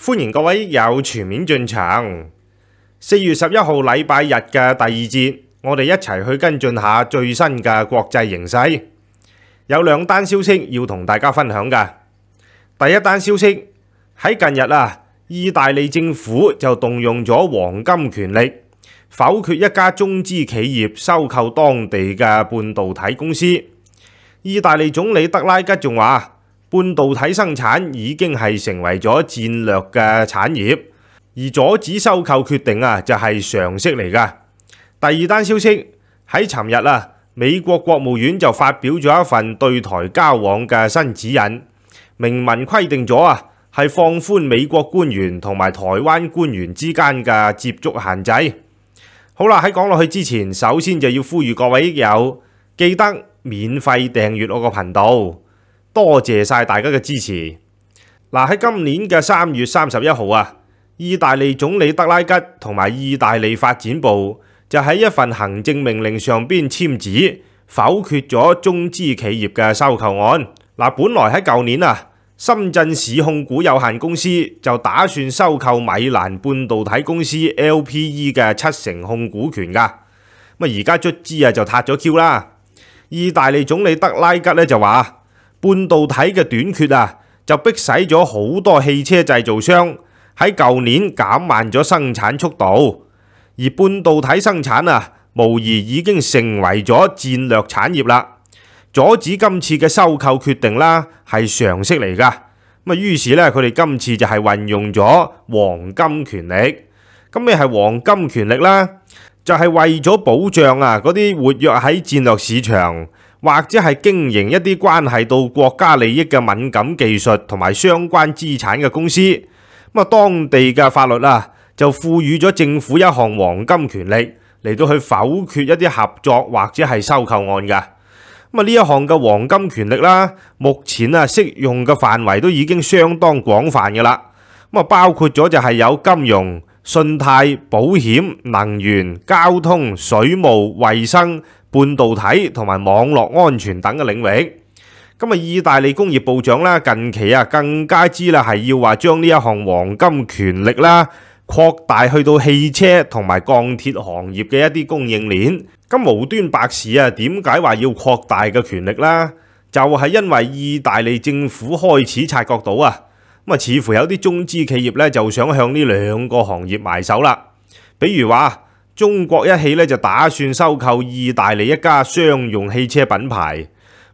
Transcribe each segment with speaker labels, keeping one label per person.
Speaker 1: 欢迎各位有全面进场。四月十一号礼拜日嘅第二节，我哋一齐去跟进下最新嘅国际形势。有两单消息要同大家分享噶。第一单消息喺近日啊，意大利政府就动用咗黄金权力否决一家中资企业收购当地嘅半导体公司。意大利总理德拉吉仲话。半导体生产已经系成为咗战略嘅产业，而阻止收购决定啊就系常识嚟噶。第二单消息喺寻日啊，美国国务院就发表咗一份对台交往嘅新指引，明文规定咗啊系放宽美国官员同埋台湾官员之间嘅接触限制。好啦，喺讲落去之前，首先就要呼吁各位益友记得免费订阅我个频道。多谢晒大家嘅支持。嗱，喺今年嘅三月三十一号啊，意大利总理德拉吉同埋意大利发展部就喺一份行政命令上边签字，否决咗中资企业嘅收购案。嗱，本来喺旧年啊，深圳市控股有限公司就打算收购米兰半导体公司 LPE 嘅七成控股权噶。咁啊，而家卒资啊就塌咗 Q 啦。意大利总理德拉吉咧就话。半導體嘅短缺啊，就迫使咗好多汽車製造商喺舊年減慢咗生產速度，而半導體生產啊，無疑已經成為咗戰略產業啦。阻止今次嘅收購決定啦，係常識嚟㗎。咁啊，於是咧，佢哋今次就係運用咗黃金權力。咁咩係黃金權力啦？就係為咗保障啊嗰啲活躍喺戰略市場。或者系经营一啲关系到国家利益嘅敏感技术同埋相关资产嘅公司，咁啊，当地嘅法律啦，就赋予咗政府一项黄金权力嚟到去否决一啲合作或者系收购案噶。咁啊，呢一项嘅黄金权力啦，目前啊适用嘅范围都已经相当广泛嘅啦，咁啊，包括咗就系有金融、信贷、保险、能源、交通、水务、卫生。半導體同埋網絡安全等嘅領域，咁啊，意大利工業部長啦，近期啊更加知啦，係要話將呢一項黃金權力啦擴大去到汽車同埋鋼鐵行業嘅一啲供應鏈。咁無端白事啊，點解話要擴大嘅權力啦？就係因為意大利政府開始察覺到啊，咁啊，似乎有啲中資企業咧就想向呢兩個行業埋手啦，比如話。中国一汽咧就打算收购意大利一家商用汽车品牌，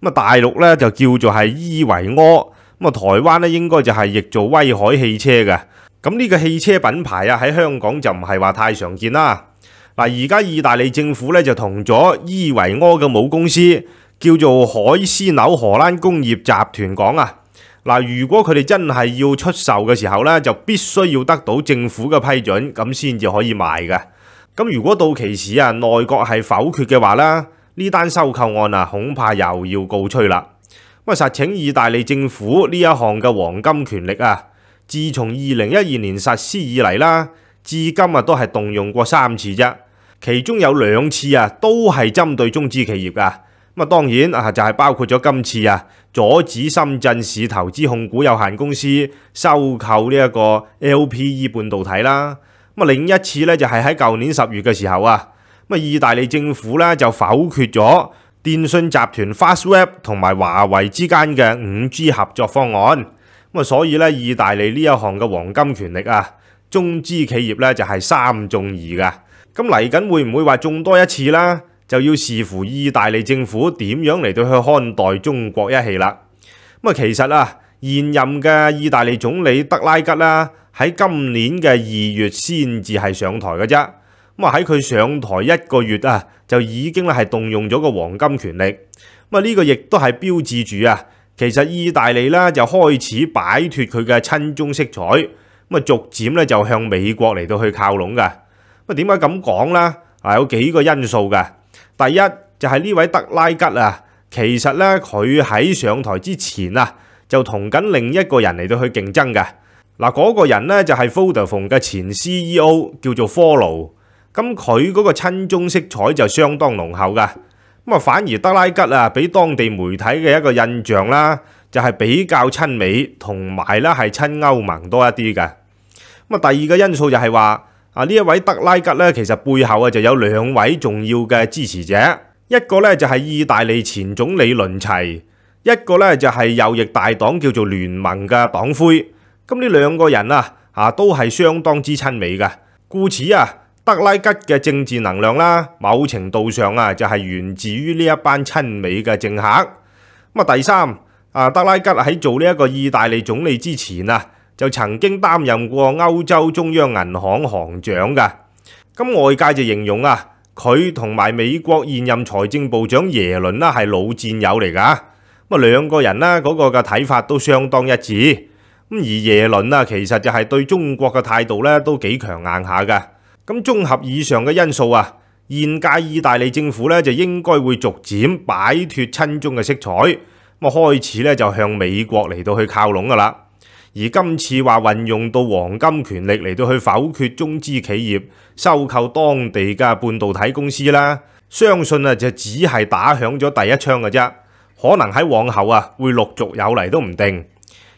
Speaker 1: 咁啊大陆咧就叫做系伊维柯，咁啊台湾咧应该就系译做威海汽车嘅。咁呢个汽车品牌啊喺香港就唔系话太常见啦。嗱，而家意大利政府咧就同咗伊维柯嘅母公司叫做海斯纽荷兰工业集团讲啊，嗱，如果佢哋真系要出售嘅时候咧，就必须要得到政府嘅批准，咁先至可以卖嘅。咁如果到期时啊，内阁系否决嘅话啦，呢单收购案啊，恐怕又要告吹啦。咁啊，实请意大利政府呢一项嘅黄金权力啊，自从二零一二年实施以嚟啦，至今啊都系动用过三次啫，其中有两次啊都系针对中资企业噶。咁啊，当然啊就系包括咗今次啊，阻止深圳市投资控股有限公司收购呢一个 LPE 半导体啦。咁啊，另一次咧就系喺旧年十月嘅时候啊，咁啊，意大利政府咧就否决咗电信集团 Fastweb 同埋华为之间嘅五 G 合作方案。咁啊，所以咧，意大利呢一项嘅黄金权力啊，中资企业咧就系三中二噶。咁嚟紧会唔会话中多一次啦？就要视乎意大利政府点样嚟到去看待中国一氣啦。咁啊，其实啊，现任嘅意大利总理德拉吉啦。喺今年嘅二月先至係上台嘅啫，咁啊喺佢上台一個月啊，就已經咧係動用咗個黃金權力，咁啊呢個亦都係標誌住啊，其實意大利咧就開始擺脱佢嘅親中色彩，咁啊逐漸咧就向美國嚟到去靠攏嘅，咁啊點解咁講咧？啊有幾個因素嘅，第一就係呢位德拉吉啊，其實咧佢喺上台之前啊，就同緊另一個人嚟到去競爭嘅。嗱，嗰個人咧就係 f o d e r Phone 嘅前 C E O，叫做科 w 咁佢嗰個親中色彩就相當濃厚噶。咁啊，反而德拉吉啊，俾當地媒體嘅一個印象啦，就係比較親美，同埋咧係親歐盟多一啲嘅。咁啊，第二個因素就係話啊，呢一位德拉吉咧，其實背後啊就有兩位重要嘅支持者，一個咧就係意大利前總理倫齊，一個咧就係右翼大黨叫做聯盟嘅黨魁。咁呢两个人啊，啊都系相当之亲美噶，故此啊，德拉吉嘅政治能量啦，某程度上啊就系源自于呢一班亲美嘅政客。咁啊，第三啊，德拉吉喺做呢一个意大利总理之前啊，就曾经担任过欧洲中央银行行长噶。咁外界就形容啊，佢同埋美国现任财政部长耶伦啦系老战友嚟噶，咁啊两个人啦嗰个嘅睇法都相当一致。咁而耶倫啊，其實就係對中國嘅態度咧，都幾強硬下嘅。咁綜合以上嘅因素啊，現屆意大利政府咧就應該會逐漸擺脱親中嘅色彩，咁啊開始咧就向美國嚟到去靠拢噶啦。而今次話運用到黃金權力嚟到去否決中資企業收購當地嘅半導體公司啦，相信啊就只係打響咗第一槍嘅啫，可能喺往後啊會陸續有嚟都唔定。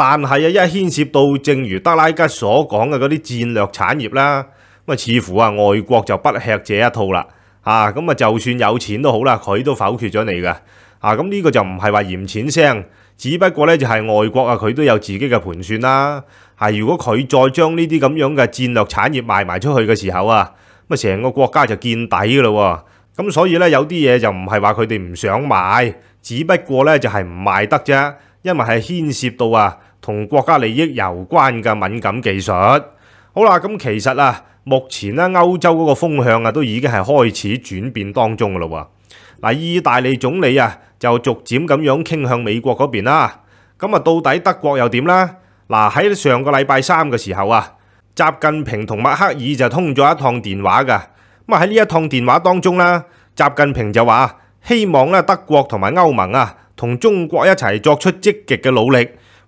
Speaker 1: 但係啊，一牽涉到正如德拉吉所講嘅嗰啲戰略產業啦，咁啊似乎啊外國就不吃這一套啦，啊咁啊就算有錢都好啦，佢都否決咗你嘅，啊咁呢個就唔係話嫌錢聲，只不過呢就係外國啊佢都有自己嘅盤算啦，係如果佢再將呢啲咁樣嘅戰略產業賣埋出去嘅時候啊，咁啊成個國家就見底㗎咯喎，咁所以呢，有啲嘢就唔係話佢哋唔想買，只不過呢就係唔賣得啫，因為係牽涉到啊。同國家利益有關嘅敏感技術，好啦，咁其實啊，目前咧歐洲嗰個風向啊，都已經係開始轉變當中噶啦喎。嗱，意大利總理啊就逐漸咁樣傾向美國嗰邊啦。咁啊，到底德國又點啦？嗱喺上個禮拜三嘅時候啊，習近平同麥克爾就通咗一趟電話㗎。咁啊喺呢一趟電話當中啦，習近平就話希望咧德國同埋歐盟啊同中國一齊作出積極嘅努力。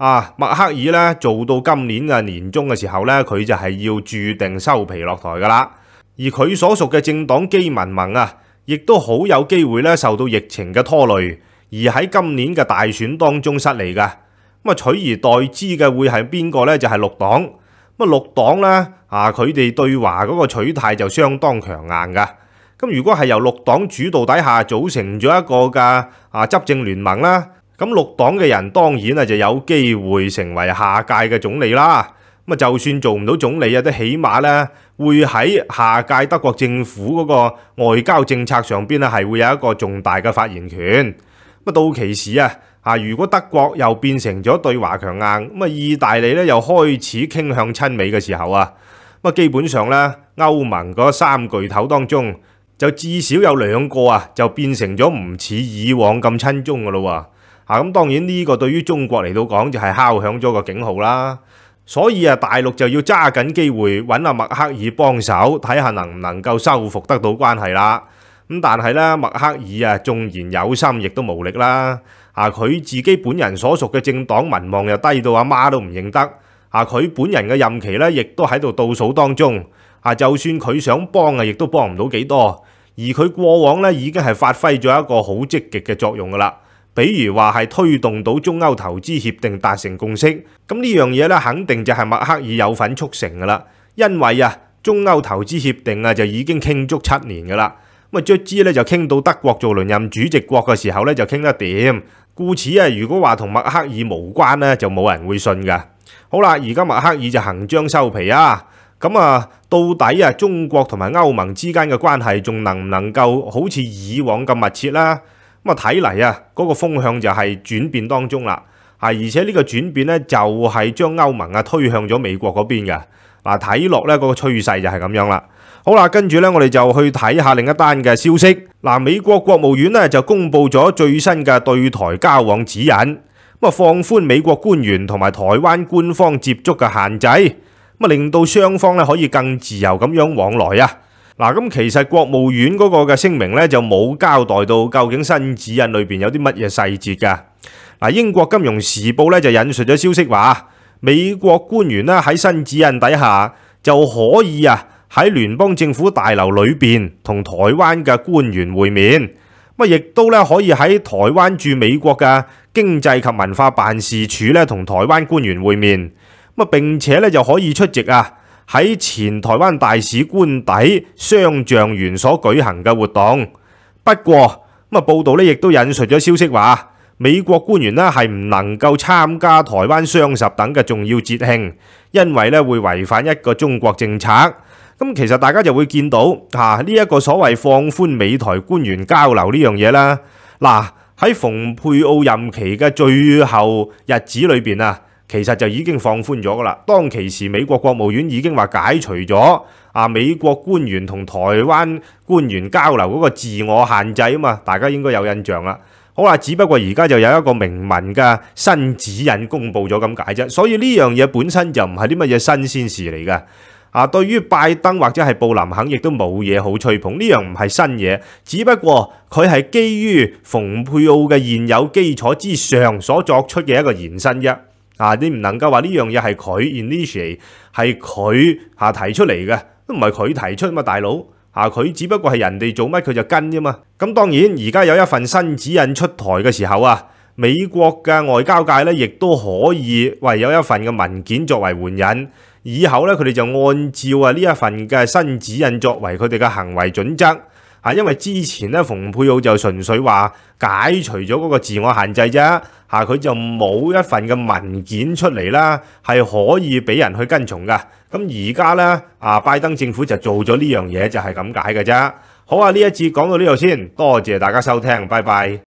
Speaker 1: 啊，默克尔咧做到今年嘅年终嘅时候咧，佢就系要注定收皮落台噶啦。而佢所属嘅政党基民盟啊，亦都好有机会咧受到疫情嘅拖累，而喺今年嘅大选当中失利噶。咁啊取而代之嘅会系边个咧？就系绿党。咁啊绿党咧啊，佢哋对华嗰个取态就相当强硬噶。咁如果系由绿党主导底下组成咗一个嘅啊执政联盟啦。咁六黨嘅人當然啊就有機會成為下屆嘅總理啦。咁啊，就算做唔到總理啊，都起碼咧會喺下屆德國政府嗰個外交政策上边咧係會有一個重大嘅發言權。咁到其時啊，啊如果德國又變成咗對華強硬，咁啊，意大利咧又開始傾向親美嘅時候啊，咁啊，基本上咧歐盟嗰三巨頭當中，就至少有兩個啊，就變成咗唔似以往咁親中噶咯喎。啊，咁當然呢個對於中國嚟到講就係敲響咗個警號啦，所以啊，大陸就要揸緊機會揾阿默克爾幫手，睇下能唔能夠修復得到關係啦。咁但係咧，默克爾啊，縱然有心，亦都無力啦。啊，佢自己本人所屬嘅政黨民望又低到阿媽都唔認得。啊，佢本人嘅任期咧，亦都喺度倒數當中。啊，就算佢想幫啊，亦都幫唔到幾多。而佢過往咧，已經係發揮咗一個好積極嘅作用噶啦。比如话系推动到中欧投资协定达成共识，咁呢样嘢咧，肯定就系默克尔有份促成噶啦。因为啊，中欧投资协定啊就已经倾足七年噶啦，咁啊，卒之咧就倾到德国做轮任主席国嘅时候咧就倾得掂，故此啊，如果话同默克尔无关咧，就冇人会信噶。好啦，而家默克尔就行张收皮啊，咁啊，到底啊中国同埋欧盟之间嘅关系仲能唔能够好似以往咁密切啦？咁啊睇嚟啊，嗰個風向就係轉變當中啦，嚇！而且呢個轉變咧，就係將歐盟啊推向咗美國嗰邊嘅。嗱，睇落咧個趨勢就係咁樣啦。好啦，跟住咧，我哋就去睇下另一單嘅消息。嗱，美國國務院咧就公布咗最新嘅對台交往指引，咁啊放寬美國官員同埋台灣官方接觸嘅限制，咁啊令到雙方咧可以更自由咁樣往來啊！嗱，咁其實國務院嗰個嘅聲明咧就冇交代到究竟新指引裏面有啲乜嘢細節噶。嗱，英國金融時報咧就引述咗消息話，美國官員咧喺新指引底下就可以啊喺聯邦政府大樓裏面同台灣嘅官員會面，咁亦都咧可以喺台灣駐美國嘅經濟及文化辦事處咧同台灣官員會面，咁啊並且咧就可以出席啊。喺前台灣大使官邸商象園所舉行嘅活動，不過咁啊，報道咧亦都引述咗消息話，美國官員咧係唔能夠參加台灣雙十等嘅重要節慶，因為咧會違反一個中國政策。咁其實大家就會見到吓呢一個所謂放寬美台官員交流呢樣嘢啦。嗱喺蓬佩奧任期嘅最後日子里面啊。其實就已經放寬咗噶啦。當其時，美國國務院已經話解除咗啊，美國官員同台灣官員交流嗰個自我限制啊嘛，大家應該有印象啦。好啦，只不過而家就有一個明文嘅新指引公布咗咁解啫。所以呢樣嘢本身就唔係啲乜嘢新鮮事嚟嘅。啊，對於拜登或者係布林肯亦都冇嘢好吹捧，呢樣唔係新嘢，只不過佢係基於蓬佩奧嘅現有基礎之上所作出嘅一個延伸啫。啊！你唔能夠話呢樣嘢係佢 initiate，係佢嚇提出嚟嘅，都唔係佢提出嘛，大佬嚇佢只不過係人哋做乜佢就跟啫嘛。咁當然而家有一份新指引出台嘅時候啊，美國嘅外交界咧亦都可以喂有一份嘅文件作為援引，以後咧佢哋就按照啊呢一份嘅新指引作為佢哋嘅行為準則。啊，因为之前咧，蓬佩奧就純粹話解除咗嗰個自我限制啫，嚇佢就冇一份嘅文件出嚟啦，係可以俾人去跟從噶。咁而家咧，啊拜登政府就做咗呢樣嘢，就係咁解嘅啫。好啊，呢一次講到呢度先，多謝大家收聽，拜拜。